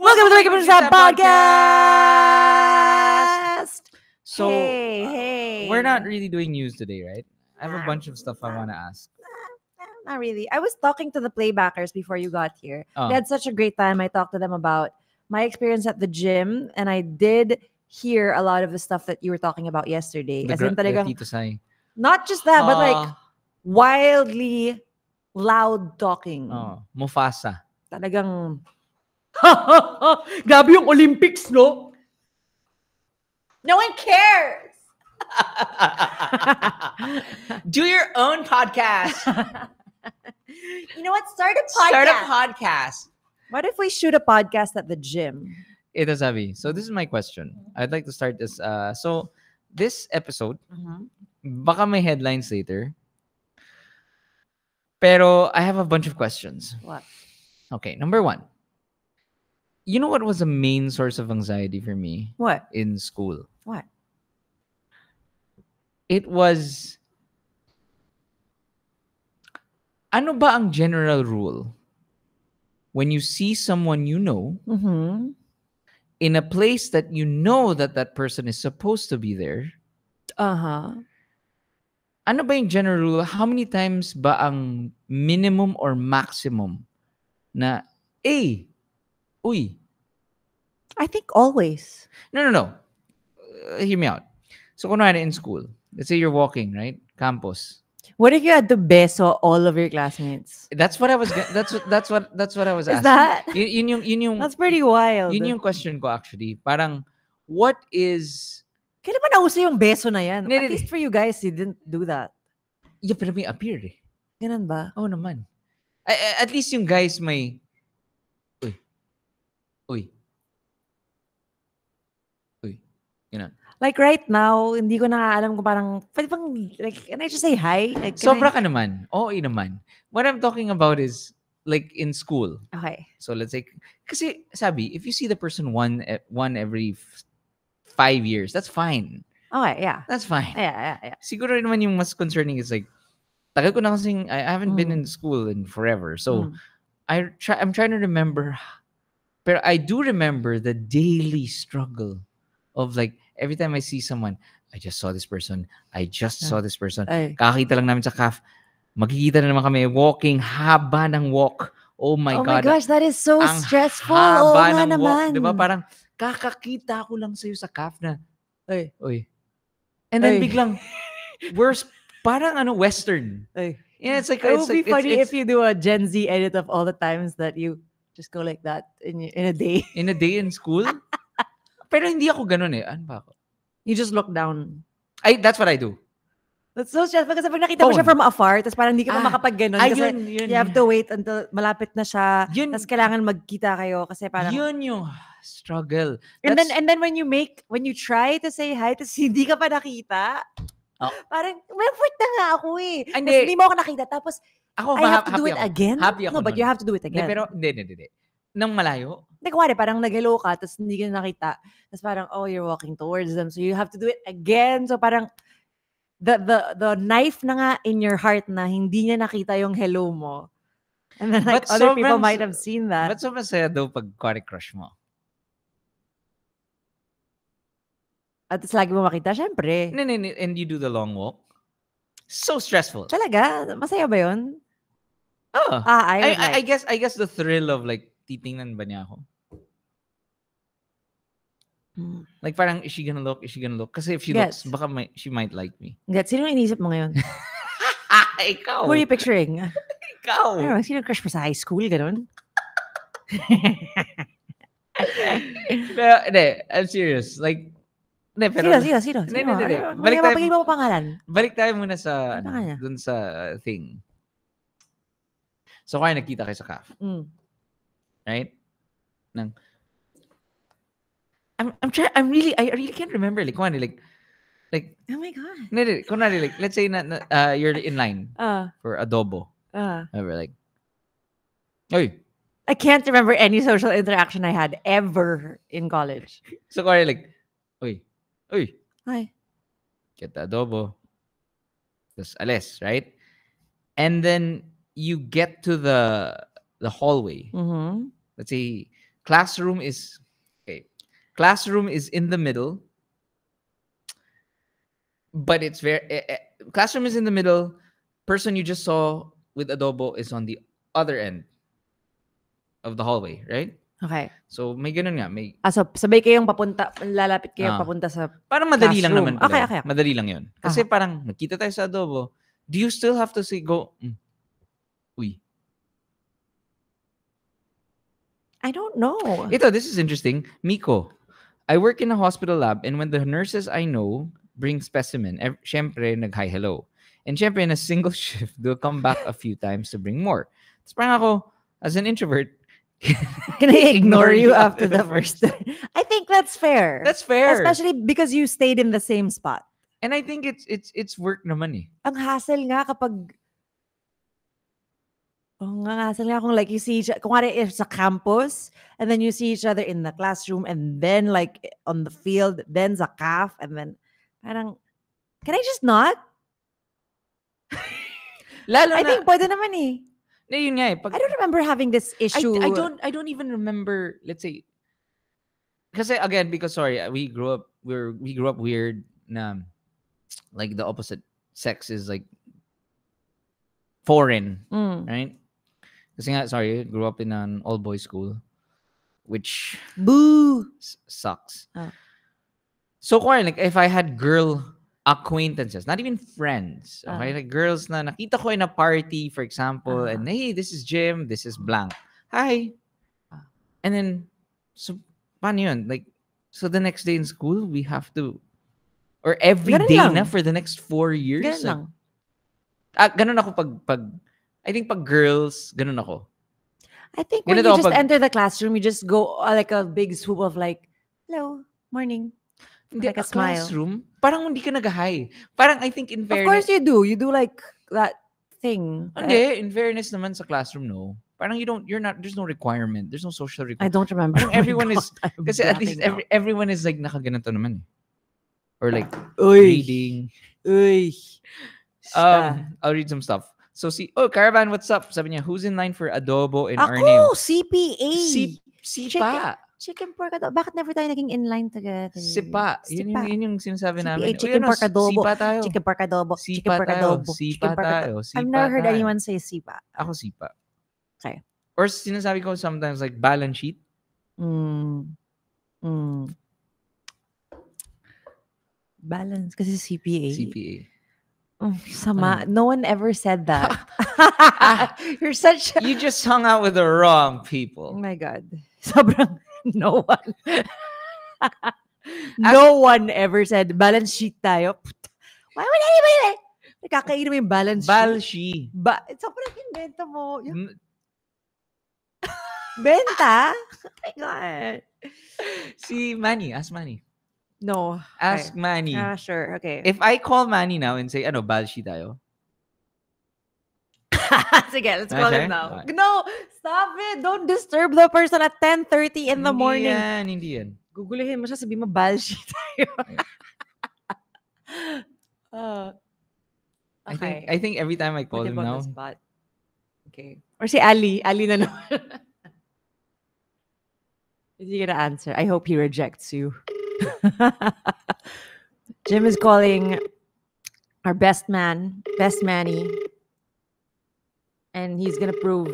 Welcome to the Wake Up and Shop podcast. So hey, hey. Uh, we're not really doing news today, right? I have a bunch of stuff I want to ask. Not really. I was talking to the playbackers before you got here. Oh. We had such a great time. I talked to them about my experience at the gym, and I did hear a lot of the stuff that you were talking about yesterday. The As not just that, uh, but like ah. wildly loud talking. Oh, Mufasa. Talagang Grabe yung Olympics, no? No one cares. Do your own podcast. you know what? Start a podcast. Start a podcast. What if we shoot a podcast at the gym? It is sabi. So this is my question. I'd like to start this. Uh, so this episode, mm-hmm. baka may headlines later. Pero I have a bunch of questions. What? Okay, number one you know what was a main source of anxiety for me? What? In school. What? It was Ano ba ang general rule? When you see someone you know mm-hmm. in a place that you know that that person is supposed to be there. Uh-huh. Ano ba yung general rule? How many times ba ang minimum or maximum na, eh, uy, I think always. No, no, no. Uh, hear me out. So, kunwari in school, let's say you're walking, right? Campus. What if you had the best of all of your classmates? That's what I was. That's what. That's what. That's what I was asking. Is that? Y- yun yung, yun yung, That's pretty wild. Yun yung question ko actually. Parang, what is? Kailan ba nauso yung beso na yan? At least for you guys, you didn't do that. Yeah, pero may appear eh. Ganun ba? Oo oh, naman. at least yung guys may, uy, uy, know. Like right now, hindi ko na alam kung parang, pwede bang, like, can I just say hi? Like, Sobra I... ka naman. Oo eh naman. What I'm talking about is, like, in school. Okay. So let's say, kasi sabi, if you see the person one, one every five years, that's fine. Okay, yeah. That's fine. Yeah, yeah, yeah. Siguro naman yung mas concerning is like, tagal ko na kasing, I haven't mm. been in mm. school in forever. So, mm. I try, I'm trying to remember, but I do remember the daily struggle of like every time I see someone, I just saw this person, I just saw this person. Ay. Kakakita lang namin sa calf. Magkikita na naman kami walking haba ng walk. Oh my oh god. Oh my gosh, that is so ang stressful. Haba ng naman. walk, 'di ba? Parang kakakita ko lang sa iyo sa calf na. Ay, oy. And then Ay. biglang worse parang ano western. Ay. Yeah, it's like it would like, be funny it's, it's, if you do a Gen Z edit of all the times that you just go like that in in a day. In a day in school? Pero hindi ako ganun eh. Ano ba ako? You just look down. I, that's what I do. That's so stressful kasi pag nakita mo siya from afar, tapos parang hindi ka ah, makapag-ganon. Ay, kasi yun, yun, you have to wait until malapit na siya. Yun, tapos kailangan magkita kayo kasi parang... Yun yung struggle. And then and then when you make, when you try to say hi, tapos hindi ka pa nakita, oh. parang, may effort na nga ako eh. Ah, tapos hindi mo ako nakita. Tapos, ako, I have to do it again? Happy ako no, nun. but you have to do it again. Hindi, pero, hindi, hindi, hindi. Nang malayo? Hindi, kuwari, parang nag-hello ka, tapos hindi ka nakita. Tapos parang, oh, you're walking towards them. So you have to do it again. So parang, the, the, the knife na nga in your heart na hindi niya nakita yung hello mo. And then like, but other so people man, might have seen that. But so masaya daw pag kuwari crush mo. At tapos lagi mo makita, syempre. No, no, no, and you do the long walk. So stressful. Talaga? Masaya ba yun? Oh. Ah, I, I, like... I, I guess I guess the thrill of like titingnan ba niya ako? Hmm. Like parang, is she gonna look? Is she gonna look? Kasi if she Gets. looks, baka may, she might like me. Gets, sino iniisip mo ngayon? Ah, ikaw. Who are you picturing? Ikaw. Ano, sino crush mo sa high school? Ganon? pero, hindi, I'm serious. Like, hindi, pero... Sino, sino, sino? Hindi, hindi, hindi. Ano? Balik ano tayo. Mapagay mo pangalan. Balik tayo muna sa, ano, dun sa thing. So, kaya nakita kayo sa cafe. Mm. right? no. I'm I'm trying. I'm really. I really can't remember. Like, kunwari, like, like. Oh my god. like, let's say na, na uh, you're in line uh, for adobo. Uh, Remember, like, hey. I can't remember any social interaction I had ever in college. So, kunwari, like, oy, oy. Hi. Get the adobo. Just alis, right? And then you get to the the hallway. Mm-hmm. Let's say classroom is okay. Classroom is in the middle, but it's very eh, eh, classroom is in the middle. Person you just saw with adobo is on the other end of the hallway, right? Okay. So may ganun nga, may Ah, so sabay kayong papunta, lalapit kayo ah. papunta sa Parang madali classroom. lang naman. Pala. Okay, okay, okay. Madali lang 'yun. Kasi ah. parang nagkita tayo sa adobo. Do you still have to say go? Mm. Uy, I don't know. Ito, this is interesting. Miko, I work in a hospital lab and when the nurses I know bring specimen, ev- syempre nag-hi hello. And syempre in a single shift, they'll come back a few times to bring more. Tapos parang ako, as an introvert, can I ignore you after the first I think that's fair. That's fair. Especially because you stayed in the same spot. And I think it's it's it's work naman eh. Ang hassle nga kapag Oh, like you see each other, kunwari if campus, and then you see each other in the classroom, and then like on the field, then the calf, and then parang, can I just not? Lalo I na, think pwede naman eh. Na yun nga eh. Pag, I don't remember having this issue. I, I don't I don't even remember, let's say, because again, because sorry, uh, we grew up, we're, we grew up weird na like the opposite sex is like foreign, mm. right? Kasi nga, sorry, grew up in an all-boys school. Which... Boo! Sucks. Oh. So, Corin, like, if I had girl acquaintances, not even friends, okay? Oh. Like, girls na nakita ko in a party, for example, ah. and, hey, this is Jim, this is blank. Hi! Ah. And then, so, paano yun? Like, so the next day in school, we have to, or every Ganun day lang. na for the next four years. Ganun lang. Ah, ganun ako pag, pag, I think pag girls, ganun ako. I think when you just pag... enter the classroom, you just go uh, like a big swoop of like, hello, morning. Hindi, like a, a smile. classroom, parang hindi ka nag-hi. Parang I think in fairness... Of course you do. You do like that thing. Hindi, right? in fairness naman sa classroom, no? Parang you don't, you're not, there's no requirement. There's no social requirement. I don't remember. Parang oh everyone is, I'm kasi at least every, everyone is like nakaganito naman eh. Or like, Uy. reading. Uy. Um, I'll read some stuff. So si oh Caravan, what's up? Sabi niya, who's in line for adobo and Ako, our name? CPA. Si, si Chicken, chicken pork adobo. Bakit never tayo naging in line together? Sipa. Sipa. Yun, yung, oh, yun yung sinasabi CPA, Chicken pork oh, adobo. Sipa tayo. Chicken pork adobo. Sipa chicken pork adobo. Sipa chicken pork tayo. Sipa I've never heard tayo. anyone say sipa. Ako sipa. Okay. Or sinasabi ko sometimes like balance sheet. Mm. Mm. Balance. Kasi CPA. CPA. Oh, sama. No one ever said that. You're such. A... You just hung out with the wrong people. Oh my God. Sobrang no one. no one ever said balance sheet tayo. Why would anybody like? Nakakainin mo yung balance sheet. Balance sheet. Ba sobrang benta mo. Yung... Benta? oh my God. Si Manny. Ask Manny. No. Ask okay. Manny. Ah, sure. Okay. If I call Manny now and say, ano, Balshi tayo? Sige, let's call okay. him now. Okay. No, stop it. Don't disturb the person at 10.30 in the hindi morning. Yan, hindi yan. Gugulihin mo siya, sabihin mo, Balshi tayo. uh, ah, okay. I think, I think every time I call him now. Spot. Okay. Or si Ali. Ali na naman. Is he gonna answer? I hope he rejects you. Jim is calling our best man, best manny. And he's going to prove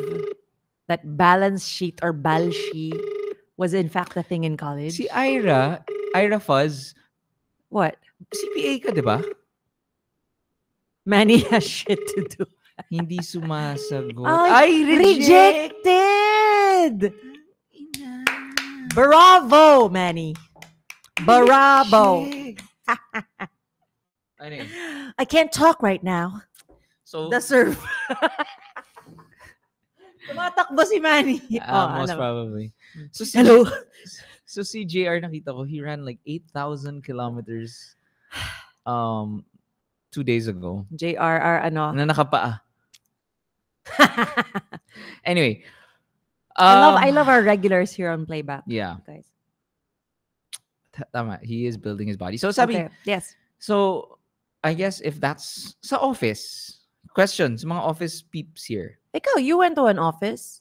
that balance sheet or balshi was in fact a thing in college. See, Ira, Ira Fuzz. What? CPA ka, di ba? Manny has shit to do. Hindi sumasagot. Ay, Ay reject. rejected! Bravo, Manny. Bravo. ano I can't talk right now. So, The surf. Tumatakbo si Manny. ah, most alam. probably. So, si, Hello. so si JR nakita ko, he ran like 8,000 kilometers um, two days ago. JRR ano. Na nakapaa. Ah. Anyway. I love I um, love our regulars here on playback. Yeah. Guys tama, he is building his body. So sabi, okay. yes. So I guess if that's sa office, questions, mga office peeps here. Ikaw, you went to an office?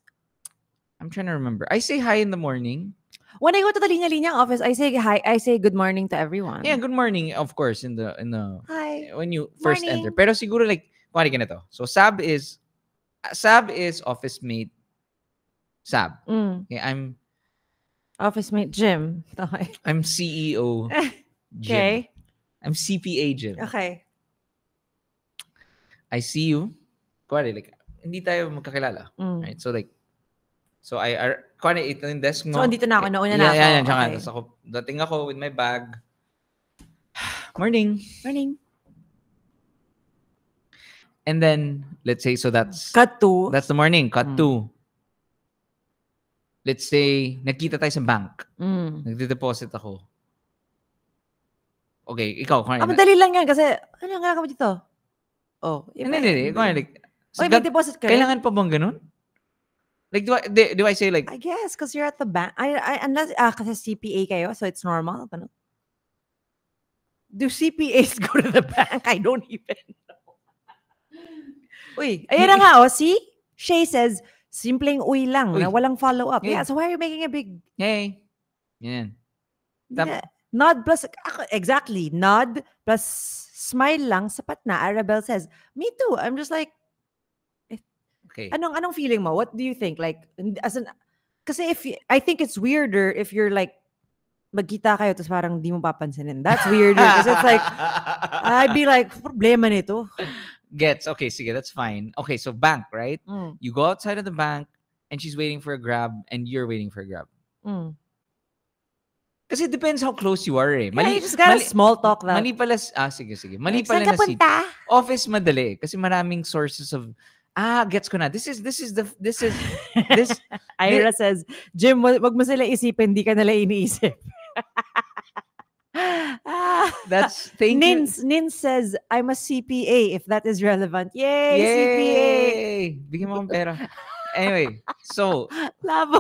I'm trying to remember. I say hi in the morning. When I go to the Linya Linya office, I say hi. I say good morning to everyone. Yeah, good morning, of course, in the in the hi. when you first morning. enter. Pero siguro like kuwari ganito. So Sab is Sab is office mate Sab. Mm. Okay, I'm Office mate Jim. Okay. I'm CEO Jim. Okay. I'm CPA Jim. Okay. I see you. Kuwari, like, hindi tayo magkakilala. Mm. Right? So like, so I, are, kuwari, ito yung desk mo. So, andito na ako. Nauna na yeah, ako. Yan, yan, okay. Tapos ako, dating ako with my bag. Morning. Morning. And then, let's say, so that's... Cut to. That's the morning. Cut mm. to let's say, nagkita tayo sa bank. Mm. Nagde-deposit ako. Okay, ikaw. Kung Ah, madali lang yan kasi, ano nga ka dito? Oh, iba. Hindi, hindi. Kung like, oh, so, Oy, may deposit ka Kailangan pa bang ganun? Like, do I, do, do I say like... I guess, because you're at the bank. I, I, unless, ah, kasi CPA kayo, so it's normal. Ano? Do CPAs go to the bank? I don't even know. Uy, ayun na nga, oh, see? Shay says, Simpleng uy lang uy. na walang follow-up. Yeah. yeah. So why are you making a big... Hey. Yan. Tap- yeah. Nod plus... Exactly. Nod plus smile lang. Sapat na. Arabel says, me too. I'm just like... Eh, okay. Anong, anong feeling mo? What do you think? Like, as an... Kasi if... I think it's weirder if you're like magkita kayo tapos parang di mo papansinin. That's weird. Because it's like, I'd be like, problema nito. Gets. Okay, sige, that's fine. Okay, so bank, right? Mm. You go outside of the bank and she's waiting for a grab and you're waiting for a grab. Mm. it depends how close you are eh. Mali, yeah, you just gotta small talk that. Mali pala, ah sige sige. Mali pala na si office madali kasi maraming sources of ah gets ko na. This is this is the this is this Ira this, says, "Jim, wag mo sila isipin, di ka nila iniisip." That's thank Nin, you. says, I'm a CPA if that is relevant. Yay, Yay! CPA! Bigyan mo pera. Anyway, so Labo.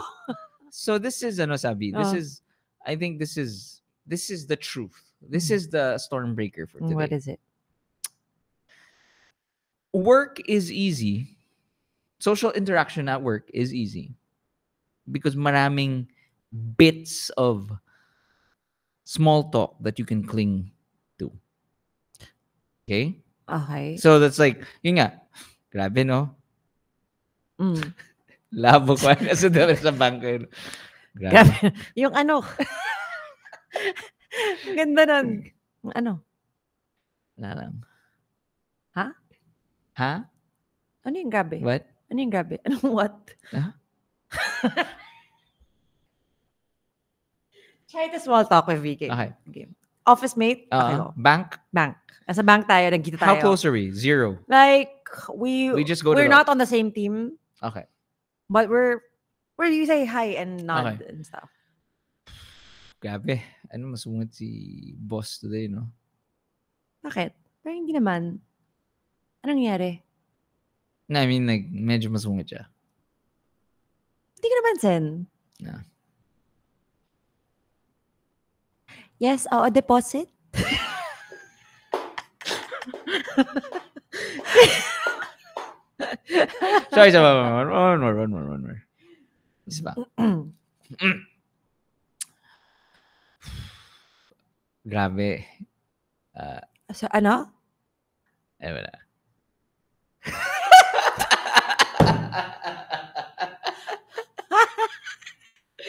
So this is ano sabi. This oh. is I think this is this is the truth. This mm-hmm. is the storm breaker for today. What is it? Work is easy. Social interaction at work is easy because maraming bits of small talk that you can cling to. Okay? Okay. So that's like, yun nga, grabe no? Mm. Labo ko kasi dala sa bangko yun. Grabe. grabe. yung ano. Ganda nun. Ano? Wala lang. Ha? Ha? Ano yung grabe? What? Ano yung grabe? Anong what? Huh? Try to small talk with VK. Okay. Game. Office mate? Uh, okay, Bank? Bank. As a bank tayo, nagkita tayo. How close are we? Zero. Like, we, we just go we're not on the same team. Okay. But we're, where do you say hi and nod okay. and stuff? Gabi. Ano masungot si boss today, no? Bakit? Pero hindi naman. Anong nangyari? No, I mean, like, medyo masungit siya. Hindi ka naman, Sen. Yeah. Yes, our deposit. Sorry, sorry, one more, one more, one more, one more. Grabe. Uh, so, ano? Eh, wala.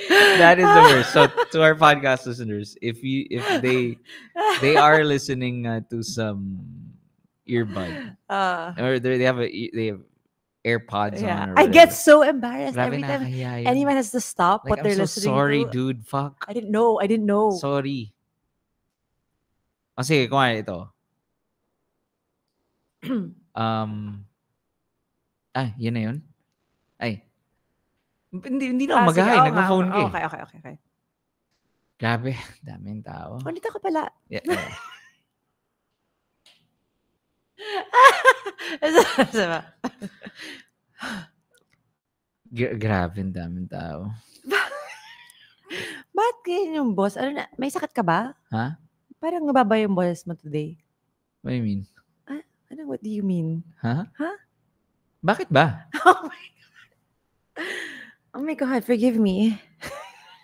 that is the worst. So to our podcast listeners, if you if they they are listening uh, to some earbud uh, or they have a they have AirPods yeah. I get so embarrassed Grabe every time anyone has to stop like, what I'm they're so listening sorry, to. dude. Fuck. I didn't know. I didn't know. Sorry. Oh, sige, kung ano ito. um, ah, yun na yun. Ay, Hindi, hindi na ah, magahay. Oh, Nag-phone ka. Eh. Okay, okay, okay, okay. Grabe, daming tao. Oh, dito ka pala. Yeah, yeah. G- grabe, daming tao. Ba't ganyan yung boss? Ano na, may sakit ka ba? Ha? Huh? Parang nababa yung boss mo today. What do you mean? Ah, ano, what do you mean? Ha? Huh? Ha? Huh? Bakit ba? oh my God. Oh my God, forgive me.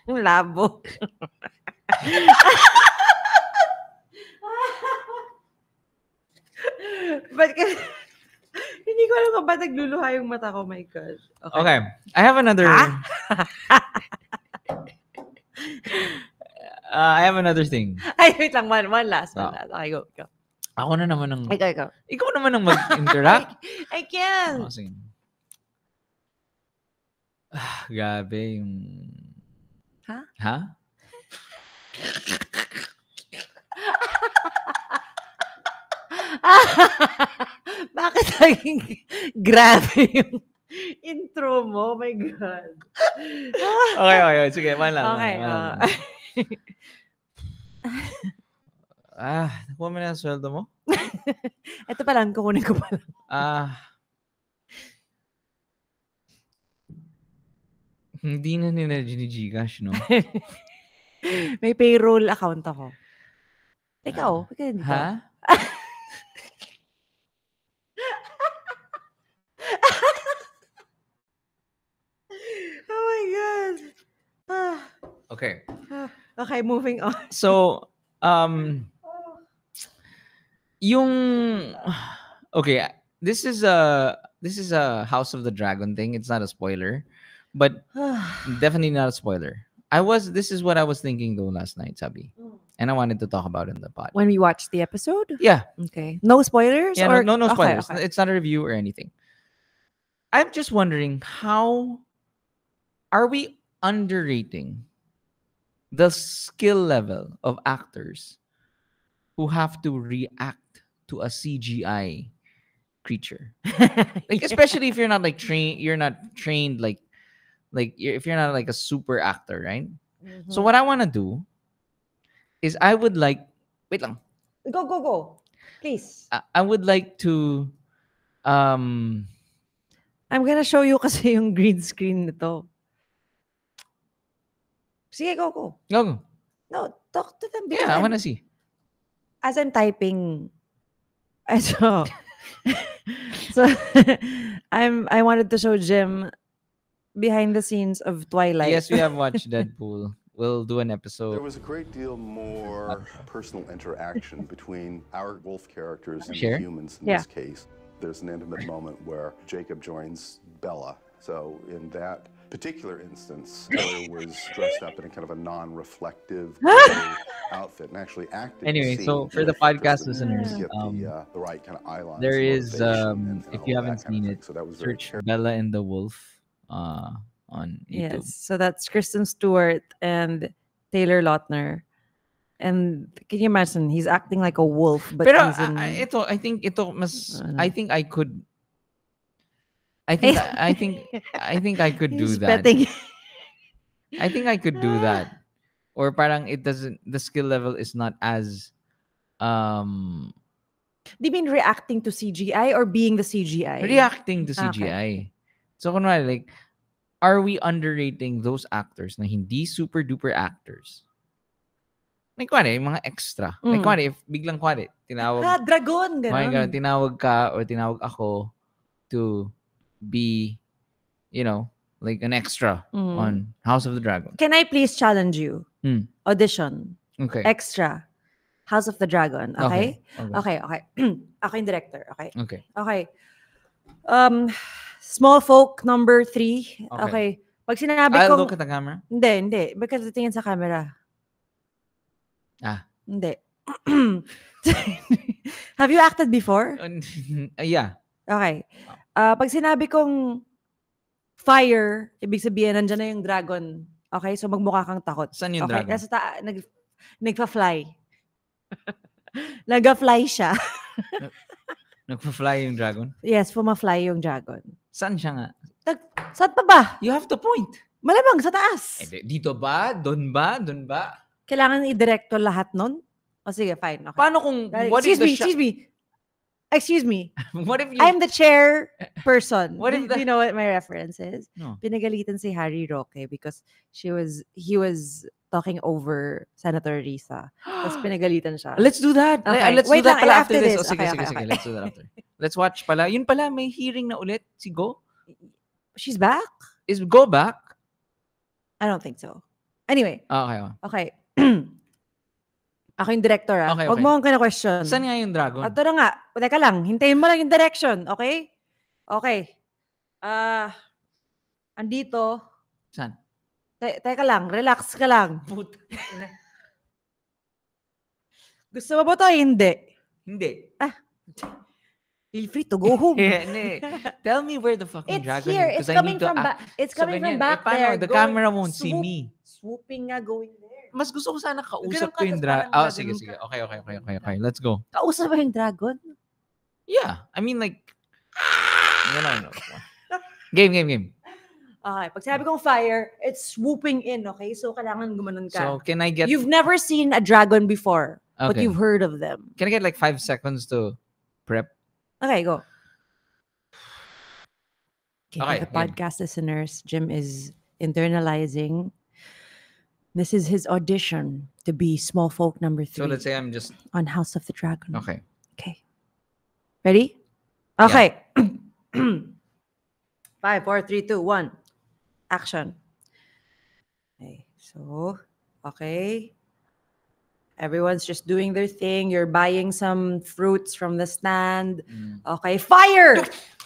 Ang labo. But hindi ko alam kung ba nagluluha yung mata ko. Oh my God. Okay. okay. I have another... Ah? uh, I have another thing. Ay, wait lang. One, one last. One ah. last. Okay, go. go. Ako na naman ang... Ikaw, ikaw. Ikaw naman ang mag-interact. I, I can. Oh, sige. Ah, grabe yung... Ha? Ha? Bakit naging grabe yung intro mo? Oh my God. okay, okay. Sige, man lang. Okay. Man lang. Uh... ah, nakuha mo na ang sweldo mo? Ito pa lang, kukunin ko pa lang. ah, Hindi na nila ginigigash, no? May payroll account ako. Ikaw, uh, ikaw Ha? oh my God. Ah. Okay. Ah, okay, moving on. So, um, yung, okay, this is a, this is a House of the Dragon thing. It's not a spoiler. But definitely not a spoiler. I was this is what I was thinking though last night, Sabi. Mm. And I wanted to talk about it in the pod. When we watched the episode? Yeah. Okay. No spoilers? Yeah, or... no, no, no spoilers. Okay, okay. It's not a review or anything. I'm just wondering how are we underrating the skill level of actors who have to react to a CGI creature. like, especially if you're not like trained you're not trained like like if you're not like a super actor, right? Mm-hmm. So what I want to do is I would like wait lang. Go go go. Please. I, I would like to um I'm gonna show you kasi yung green screen nito. Sige, go, go. Go, go. No, talk to them. Yeah, I'm, I want to see. As I'm typing, I so I'm I wanted to show Jim behind the scenes of Twilight. Yes, we have watched Deadpool. We'll do an episode. There was a great deal more uh, personal interaction between our wolf characters and humans in yeah. this case. There's an intimate moment where Jacob joins Bella. So in that particular instance, Heather was dressed up in a kind of a non-reflective outfit and actually acted. Anyway, so for the podcast listeners, um, the, uh, the, right kind of eyeliner. There is, um, and, and if you haven't seen it, so that was search Bella and the Wolf uh, on YouTube. Yes, so that's Kristen Stewart and Taylor Lautner. And can you imagine he's acting like a wolf but Pero he's ah, in, I, ah, ito I think ito mas I, I think I could I think I, think I think I could do that. I think I could do that. Or parang it doesn't the skill level is not as um do you mean reacting to CGI or being the CGI? Reacting to CGI. Okay. So kunwari, like, are we underrating those actors na hindi super duper actors? Like, kunwari, yung mga extra. Mm. Like, kunwari, if biglang kunwari, tinawag... Ah, dragon! Ganun. Kunwari, ganun, tinawag ka or tinawag ako to be, you know, like an extra mm. on House of the Dragon. Can I please challenge you? Mm. Audition. Okay. Extra. House of the Dragon. Okay? Okay, okay. okay. okay. ako yung director. Okay? Okay. Okay. Um, Small folk number three. Okay. okay. Pag sinabi I'll kong... look at the camera? Hindi, hindi. Bakit titingin sa camera? Ah. Hindi. Have you acted before? Uh, yeah. Okay. Uh, pag sinabi kong fire, ibig sabihin, nandiyan na yung dragon. Okay? So magmukha kang takot. Saan yung okay? dragon? Nasa ta- nag, nagpa-fly. Naga-fly siya. Nagpa-fly yung dragon? Yes, puma-fly yung dragon. Saan siya nga? Nag, saan pa ba? You have to point. Malamang, sa taas. Eh, dito ba? Doon ba? Doon ba? Kailangan i-directo lahat nun? O sige, fine. Okay. Paano kung... What excuse is the me, shot? excuse me. Excuse me. what if you... I'm the chair person. what if the... you know what my reference is? No. Pinagalitan si Harry Roque because she was he was talking over Senator Risa. Tapos pinagalitan siya. Let's do that. Okay. Let's Wait do that pala after this. this. Oh, okay, sige, okay, sige, okay. Let's do that after. Let's watch pala. Yun pala, may hearing na ulit si Go. She's back? Is Go back? I don't think so. Anyway. Oh, okay. Okay. Ako yung director, ah. Okay, Huwag mo akong kina-question. Saan nga yung dragon? At na nga. Teka lang. Hintayin mo lang yung direction, okay? Okay. Ah, uh, andito. Saan? Te- teka lang. Relax ka lang. Puta. Gusto mo ba to? Hindi. Hindi. Ah. Feel free to go home. yeah, nee. Tell me where the fucking it's dragon here. is. It's I coming from, ba- it's coming so from back eh, paano? there. The going, camera won't swoop, see me. Swooping nga, going mas gusto ko sana kausap ko yung dragon. Ah, oh, sige, sige. Okay, okay, okay, okay, okay. Mm. Let's go. Kausap ba yung dragon? Yeah. I mean, like, no. game, game, game. Okay, pag sabi kong fire, it's swooping in, okay? So, kailangan gumanon ka. So, can I get... You've never seen a dragon before, okay. but you've heard of them. Can I get like five seconds to prep? Okay, go. Okay, okay the podcast listeners, Jim is internalizing This is his audition to be small folk number three. So let's say I'm just on House of the Dragon. Okay. Okay. Ready? Okay. Yeah. Five, four, three, two, one. Action. Okay. So, okay. Everyone's just doing their thing. You're buying some fruits from the stand. Mm. Okay. Fire!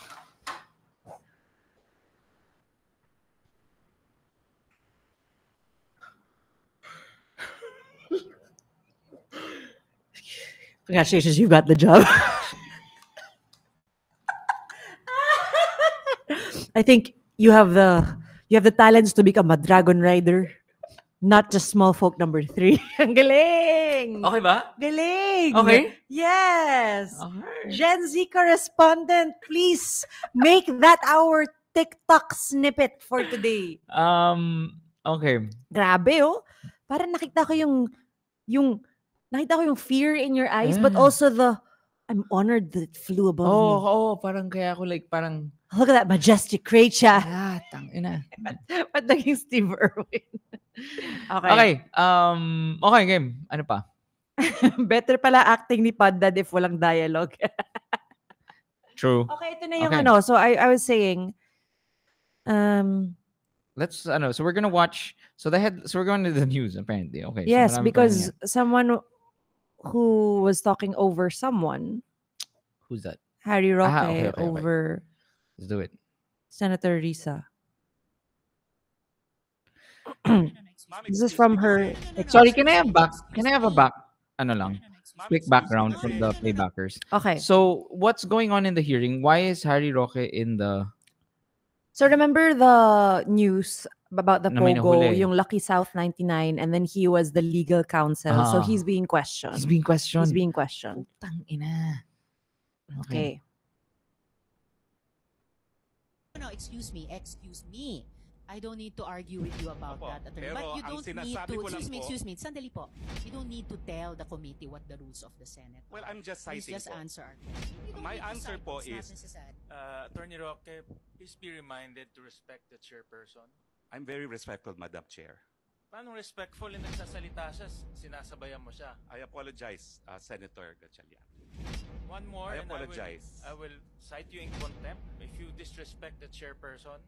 Congratulations, you got the job. I think you have the you have the talents to become a dragon rider, not just small folk number three. galing! Okay ba? Galing! Okay? Yes! Okay. Gen Z correspondent, please make that our TikTok snippet for today. Um, okay. Grabe, oh. Parang nakita ko yung, yung nakita ko yung fear in your eyes, yeah. but also the, I'm honored that it flew above oh, me. Oo, oh, parang kaya ako like, parang, Look at that majestic creature. Ah, tang ina. Ba't, naging Steve Irwin? okay. Okay, um, okay game. Ano pa? Better pala acting ni Poddad if walang dialogue. True. Okay, ito na yung okay. ano. So I, I was saying, um, let's, I know, so we're gonna watch, so they had, so we're going to the news apparently. Okay. Yes, so because someone who was talking over someone. Who's that? Harry ah, Roque okay, okay, over. Okay. Let's do it. Senator Risa. this is from her. Sorry, can I have back? Can I have a back? Ano lang? Quick background from the playbackers. Okay. So what's going on in the hearing? Why is Harry Roque in the? So remember the news about the Pogo, yung Lucky South 99, and then he was the legal counsel. Uh-huh. So ah. he's being questioned. He's being questioned. He's being questioned. Putang ina. Okay. okay. No, excuse me. Excuse me. I don't need to argue with you about Opo, that. Attorney. But you don't need to, excuse me, excuse me, sandali po. You don't need to tell the committee what the rules of the Senate are. Well, I'm just citing Please just po. answer our question. My answer po is, uh, Attorney Roque, please be reminded to respect the chairperson. I'm very respectful, Madam Chair. Paano respectful yung nagsasalita siya, sinasabayan mo siya? I apologize, uh, Senator Gatchalian. One more, I apologize. I will, I will cite you in contempt. If you disrespect the chairperson,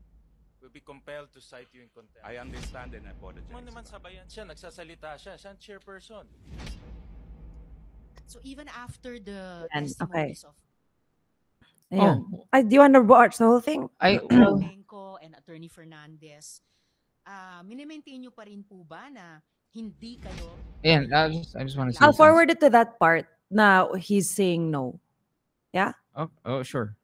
we'll be compelled to cite you in contempt. I understand and I apologize. Mo naman sabayan siya, nagsasalita siya, siya ang chairperson. So even after the And, okay. of Ayun. Oh. I, do you want to watch the whole thing? I, well, and Attorney Fernandez, uh, minimaintain nyo pa rin po ba na hindi kayo... Ayan, I just, I just want to say I'll something. forward it to that part na he's saying no. Yeah? Oh, oh sure.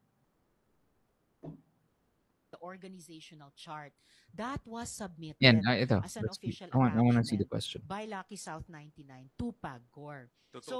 The organizational chart that was submitted Yan, uh, ah, ito, as an official I want, I want to see the question. by Lucky South 99 Tupag Pagor. Totoo. So,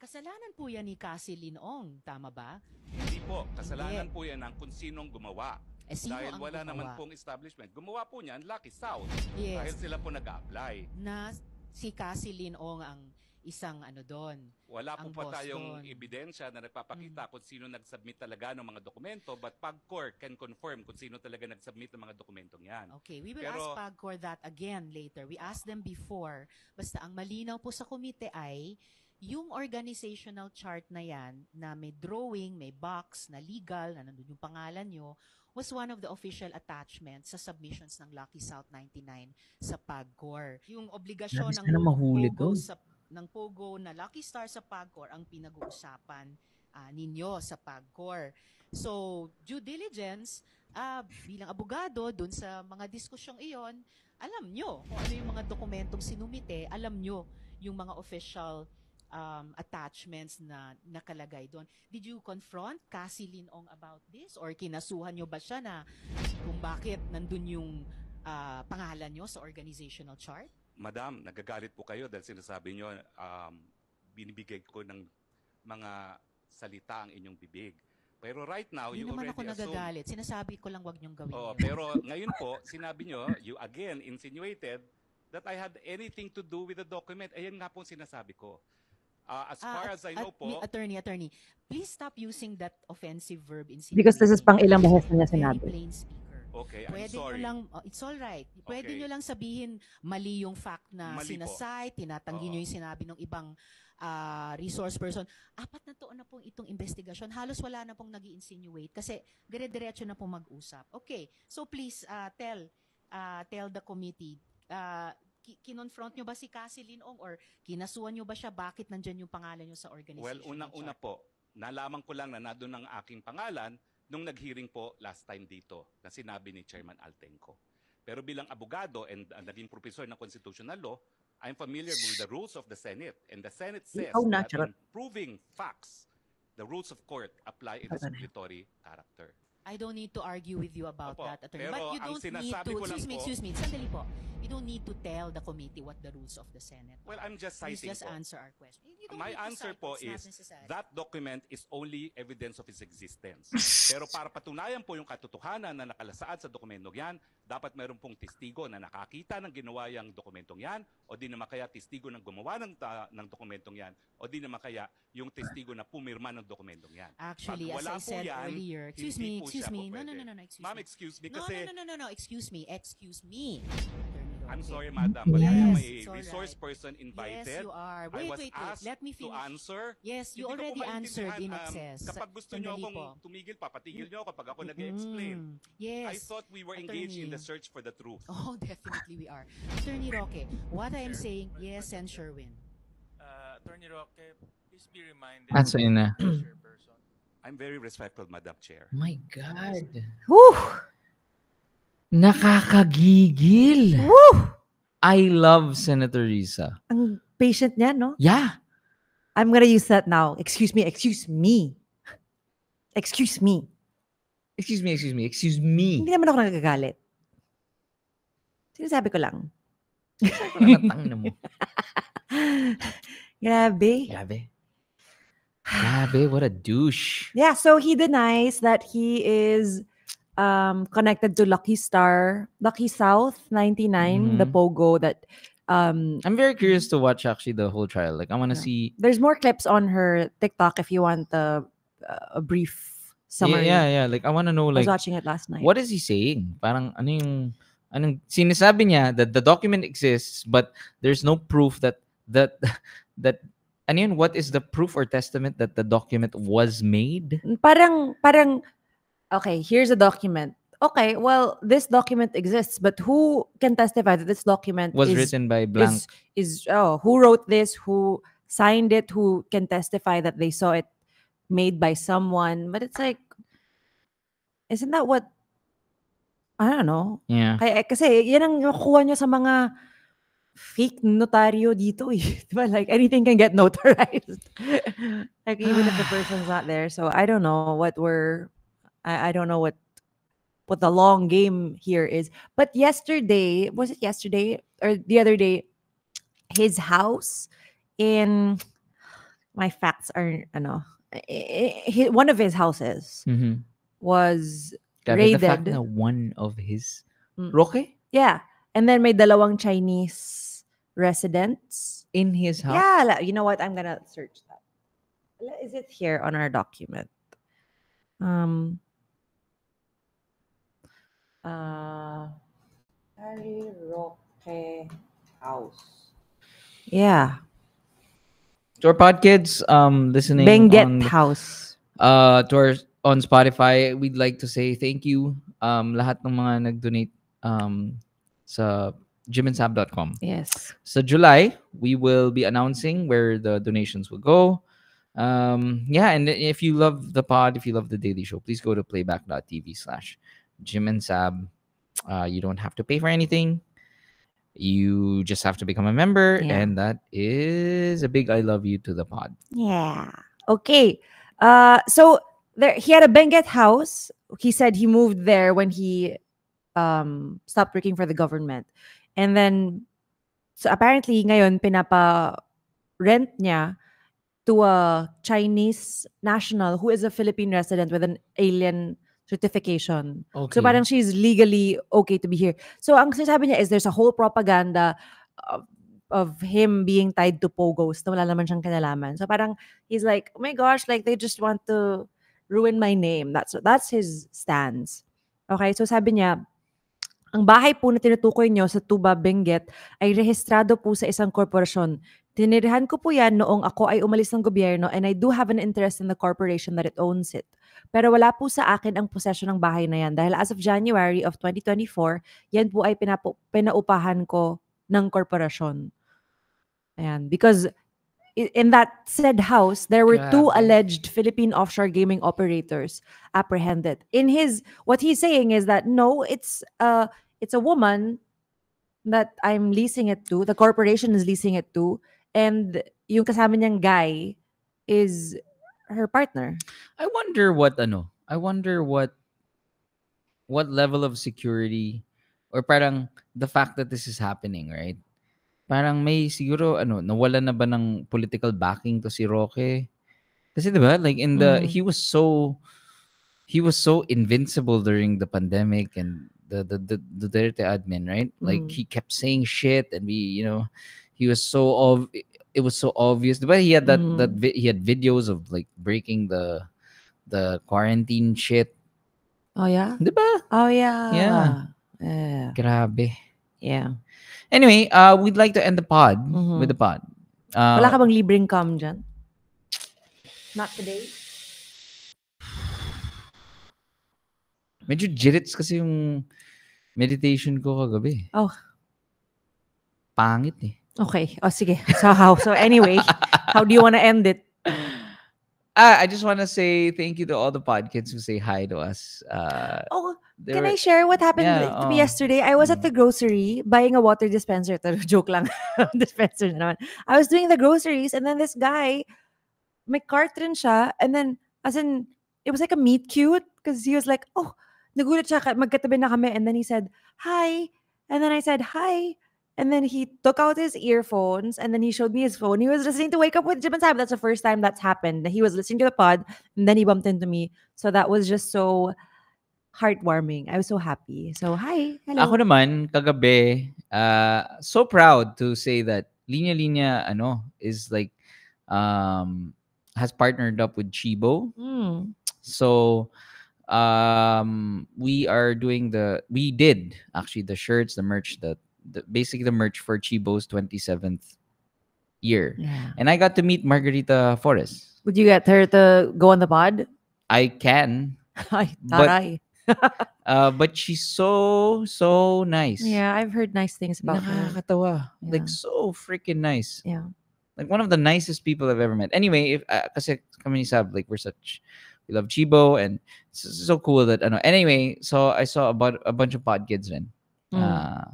kasalanan po yan ni Cassie Linong, tama ba? Hindi po. Kasalanan Hindi. po yan ng kung sinong gumawa. Eh, sino Dahil ang wala gumawa? naman pong establishment. Gumawa po niyan, Lucky South. Yes. Dahil sila po nag-apply. Na si Cassie Lin Ong ang isang ano doon. Wala po pa tayong ebidensya na nagpapakita mm. kung sino nag-submit talaga ng mga dokumento but PAGCOR can confirm kung sino talaga nag-submit ng mga dokumentong yan. Okay, we will Pero, ask PAGCOR that again later. We asked them before. Basta ang malinaw po sa komite ay yung organizational chart na yan na may drawing, may box na legal, na nandun yung pangalan nyo, was one of the official attachments sa submissions ng Lucky South 99 sa PAGCOR. Yung obligasyon ng na mahuli Pogo sa ng Pogo na Lucky Star sa PAGCOR ang pinag-uusapan uh, ninyo sa PAGCOR. So, due diligence, uh, bilang abogado doon sa mga diskusyong iyon, alam nyo kung ano yung mga dokumentong sinumite, alam nyo yung mga official um, attachments na nakalagay doon. Did you confront Cassie Linong about this? Or kinasuhan nyo ba siya na kung bakit nandun yung uh, pangalan nyo sa organizational chart? Madam, nagagalit po kayo dahil sinasabi nyo, um, binibigay ko ng mga salita ang inyong bibig. Pero right now, Hindi you naman already ako nagagalit. Sinasabi ko lang wag niyong gawin. Oh, yun. pero ngayon po, sinabi niyo, you again insinuated that I had anything to do with the document. Ayan nga po sinasabi ko. Uh, as ah, far as I know po, attorney, attorney, please stop using that offensive verb in CPA. Because this is pang ilang beses na niya sinabi. Okay, I'm Pwede sorry. lang, oh, it's all right. Pwede Okay. nyo lang sabihin mali yung fact na Mali po. sinasay, tinatanggi Oo. nyo yung sinabi ng ibang ah, resource person. Apat na taon na pong itong investigasyon. Halos wala na pong nag insinuate kasi dire-diretso na pong mag-usap. Okay, so please ah, tell ah, tell the committee uh, ki- kinonfront nyo ba si Cassie Linong or kinasuan nyo ba siya? Bakit nandyan yung pangalan nyo sa organization? Well, unang-una po, nalaman ko lang na nandun ang aking pangalan nung naghearing po last time dito na sinabi ni Chairman Altenco. Pero bilang abogado and uh, naging professor ng constitutional law, I'm familiar with the rules of the Senate. And the Senate says oh, that in proving facts, the rules of court apply in a discriminatory character. I don't need to argue with you about Opo, that, attorney. But you don't need to... Excuse me, excuse me. Sandali po. We don't need to tell the committee what the rules of the Senate are. Well, I'm just citing Please just po. answer our question. You don't My answer cite, po is, that document is only evidence of its existence. Pero para patunayan po yung katotohanan na nakalasaad sa dokumentong yan, dapat mayroon pong testigo na nakakita ng ginawa yung dokumentong yan, o di naman kaya testigo ng gumawa ng, ta- ng dokumentong yan, o di naman kaya yung testigo na pumirma ng dokumentong yan. Actually, Pag as wala I said yan, earlier, excuse me, excuse me, no, no, no, no, no, excuse Ma'am, me. excuse me, No, kasi no, no, no, no, no, excuse me, excuse me. I'm sorry, madam, but yes, I am a resource person invited. Yes, you are. Wait, I was wait, Asked Let me finish. to answer. Yes, you Hindi already answered in um, excess. Um, kapag gusto niyo akong tumigil, papatigil niyo kapag ako nag-explain. yes. I thought we were Attorney. engaged in the search for the truth. Oh, definitely we are. Attorney Roque, what I am saying, yes, and Sherwin. Uh, Attorney Roque, please be reminded. Answer ah, na. I'm very respectful, Madam Chair. My God. Woo! Nakakagigil. Woo! I love Senator Risa. Ang patient niya, no? Yeah. I'm gonna use that now. Excuse me, excuse me. Excuse me. Excuse me, excuse me, excuse me. Hindi naman ako nagagalit. Sinasabi ko lang. Sinasabi ko mo. Grabe. Grabe. Grabe, what a douche. Yeah, so he denies that he is um, connected to Lucky Star, Lucky South 99, mm-hmm. the pogo that um I'm very curious to watch actually the whole trial. Like I want to yeah. see There's more clips on her TikTok if you want the uh, a brief summary. Yeah, yeah, yeah. like I want to know like I was watching it last night. What is he saying? Parang ano yung anong sinasabi niya that the document exists but there's no proof that that that ano what is the proof or testament that the document was made? Parang parang okay, here's a document. Okay, well, this document exists, but who can testify that this document was is, written by blank? Is, is oh, who wrote this? Who signed it? Who can testify that they saw it made by someone? But it's like, isn't that what? I don't know. Yeah. Because eh, kasi yan ang nakuha nyo sa mga fake notario dito eh. Like anything can get notarized. like even if the person's not there. So I don't know what we're I, I don't know what what the long game here is. But yesterday, was it yesterday or the other day? His house in my facts are ano know eh, eh, one of his houses mm-hmm. was raided. The fact one of his mm. Roque? Yeah. And then may dalawang Chinese residents in his house. Yeah, you know what? I'm gonna search that. Is it here on our document? Um uh, Harry Roque House. Yeah. To our pod kids um, listening Benget on, House. Uh, to our on Spotify, we'd like to say thank you um, lahat ng mga nag-donate um, sa jimindsab.com. Yes. So July, we will be announcing where the donations will go. Um, yeah, and if you love the pod, if you love the Daily Show, please go to playback.tv slash Jim and Sab. Uh, you don't have to pay for anything. You just have to become a member, yeah. and that is a big I love you to the pod. Yeah. Okay. Uh, so there, he had a Benguet house. He said he moved there when he um, stopped working for the government, and then so apparently ngayon pinapa rent niya to a Chinese national who is a Philippine resident with an alien certification. Okay. So parang she's legally okay to be here. So ang sinasabi niya is there's a whole propaganda of, of him being tied to pogos na wala naman siyang kinalaman. So parang he's like, oh my gosh, like they just want to ruin my name. That's that's his stance. Okay, so sabi niya, ang bahay po na tinutukoy niyo sa Tuba, Benguet ay rehistrado po sa isang korporasyon Tinirhan ko po yan noong ako ay umalis ng gobyerno and I do have an interest in the corporation that it owns it. Pero wala po sa akin ang possession ng bahay na yan dahil as of January of 2024, yan po ay pinapo, pinaupahan ko ng korporasyon. Ayan, because in that said house, there were two alleged Philippine offshore gaming operators apprehended. In his, what he's saying is that no, it's uh, it's a woman that I'm leasing it to. The corporation is leasing it to and yung kasama niyang guy is her partner. I wonder what ano, I wonder what what level of security or parang the fact that this is happening, right? Parang may siguro ano, nawala na ba ng political backing to si Roque? Kasi 'di ba? Like in the mm. he was so he was so invincible during the pandemic and the the the, the Duterte admin, right? Like mm. he kept saying shit and we, you know, he was so of it was so obvious but he had that mm. that vi- he had videos of like breaking the the quarantine shit oh yeah diba? oh yeah yeah yeah grabe yeah anyway uh we'd like to end the pod mm-hmm. with the pod uh, wala ka bang libreng cum dyan? not today Medyo jirits kasi yung meditation ko kagabi. Oh. Pangit eh. Okay. Oh, sige. So how? So anyway, how do you want to end it? Uh, I just want to say thank you to all the pod kids who say hi to us. Uh, oh, can were, I share what happened yeah, to me oh. yesterday? I was at the mm. grocery buying a water dispenser. Joke lang. dispenser naman. I was doing the groceries and then this guy, my cart rin siya. And then, as in, it was like a meet cute because he was like, oh, nagulat siya, magkatabi na kami. And then he said, hi. And then I said, hi. And then he took out his earphones and then he showed me his phone. He was listening to Wake Up with Jim and Sam. That's the first time that's happened. He was listening to the pod and then he bumped into me. So that was just so heartwarming. I was so happy. So, hi. Hello. Ako naman, kagabi, uh, so proud to say that Linya Linya ano, is like, um, has partnered up with Chibo. Mm. So, um we are doing the we did actually the shirts the merch the the, basically the merch for Chibo's 27th year. Yeah. And I got to meet Margarita Forest. Would you get her to go on the pod? I can. I but, I. uh, but she's so so nice. Yeah, I've heard nice things about her. Yeah. Like so freaking nice. Yeah. Like one of the nicest people I've ever met. Anyway, if uh, kasi sab like we're such we love Chibo and it's so cool that I know. Anyway, so I saw about a bunch of pod kids then. Mm. Uh,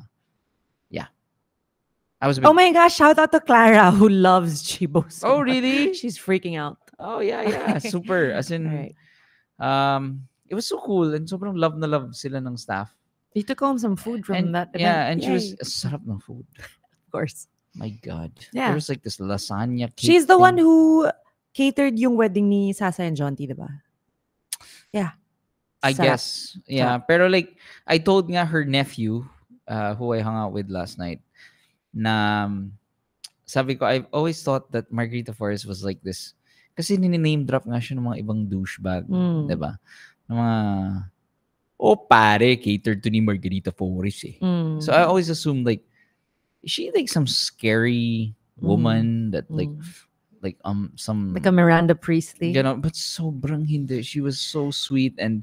I was. Oh bit... Oh my gosh! Shout out to Clara who loves Chibo. So oh really? She's freaking out. Oh yeah, yeah. Super. As in, right. um, it was so cool and sobrang love na love sila ng staff. He took home some food from and, that. Event. Yeah, and Yay. she was uh, sarap ng food. Of course. My God. Yeah. There was like this lasagna. She's the thing. one who catered yung wedding ni Sasa and Jonty, di ba? Yeah. I guess. Yeah. Pero like, I told nga her nephew, uh, who I hung out with last night, na um, sabi ko, I've always thought that Margarita Forrest was like this. Kasi nini-name drop nga siya ng mga ibang douchebag, mm. 'di ba? Ng mga oh pare, cater to ni Margarita Forrest eh. Mm. So I always assumed like is she like some scary hmm. woman mm. that hmm. like mm. like um some like a Miranda Priestley. You know, but sobrang hindi. She was so sweet and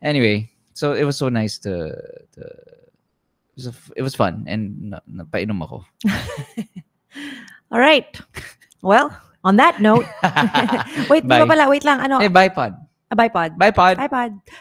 anyway, so it was so nice to to was a, it was fun and na, napainom ako. All right. Well, on that note, wait, di pala, wait lang, ano? Hey, eh, bipod. A ah, bipod. Bipod. Bipod.